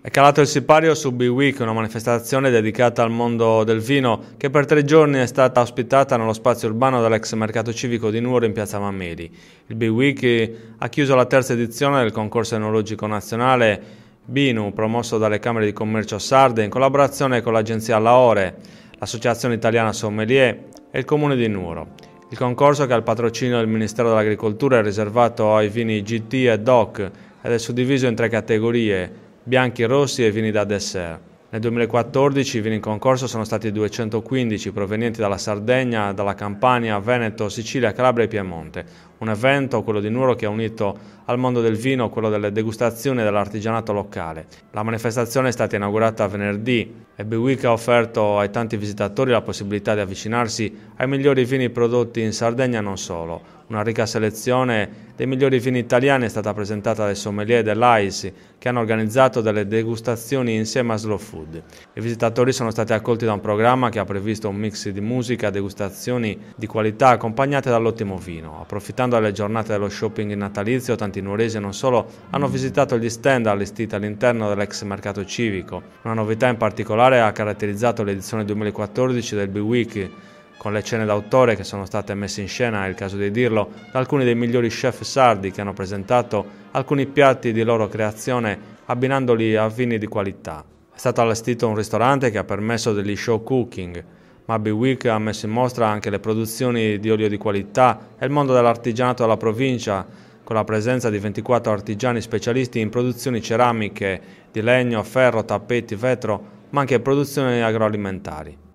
È calato il sipario su B-Week, una manifestazione dedicata al mondo del vino, che per tre giorni è stata ospitata nello spazio urbano dell'ex mercato civico di Nuoro in piazza Mammeri. Il B-Week ha chiuso la terza edizione del concorso enologico nazionale BINU, promosso dalle Camere di Commercio Sarde in collaborazione con l'Agenzia Laore, l'Associazione Italiana Sommelier e il Comune di Nuoro. Il concorso, che ha il patrocinio del Ministero dell'Agricoltura, è riservato ai vini GT e DOC ed è suddiviso in tre categorie bianchi, rossi e vini da dessert. Nel 2014 i vini in concorso sono stati 215 provenienti dalla Sardegna, dalla Campania, Veneto, Sicilia, Calabria e Piemonte, un evento, quello di Nuoro, che ha unito al mondo del vino quello delle degustazioni e dell'artigianato locale. La manifestazione è stata inaugurata venerdì e Bewick ha offerto ai tanti visitatori la possibilità di avvicinarsi ai migliori vini prodotti in Sardegna e non solo. Una ricca selezione dei migliori vini italiani è stata presentata dai sommelier dell'AIS che hanno organizzato delle degustazioni insieme a Slow Food. I visitatori sono stati accolti da un programma che ha previsto un mix di musica, degustazioni di qualità accompagnate dall'ottimo vino. Approfittando Pensando alle giornate dello shopping natalizio, tanti nuoresi non solo hanno visitato gli stand allestiti all'interno dell'ex mercato civico. Una novità in particolare ha caratterizzato l'edizione 2014 del B-Wiki, con le cene d'autore che sono state messe in scena, è il caso di dirlo, da alcuni dei migliori chef sardi che hanno presentato alcuni piatti di loro creazione abbinandoli a vini di qualità. È stato allestito un ristorante che ha permesso degli show cooking, Mabi Week ha messo in mostra anche le produzioni di olio di qualità e il mondo dell'artigianato della provincia, con la presenza di 24 artigiani specialisti in produzioni ceramiche, di legno, ferro, tappeti, vetro, ma anche produzioni agroalimentari.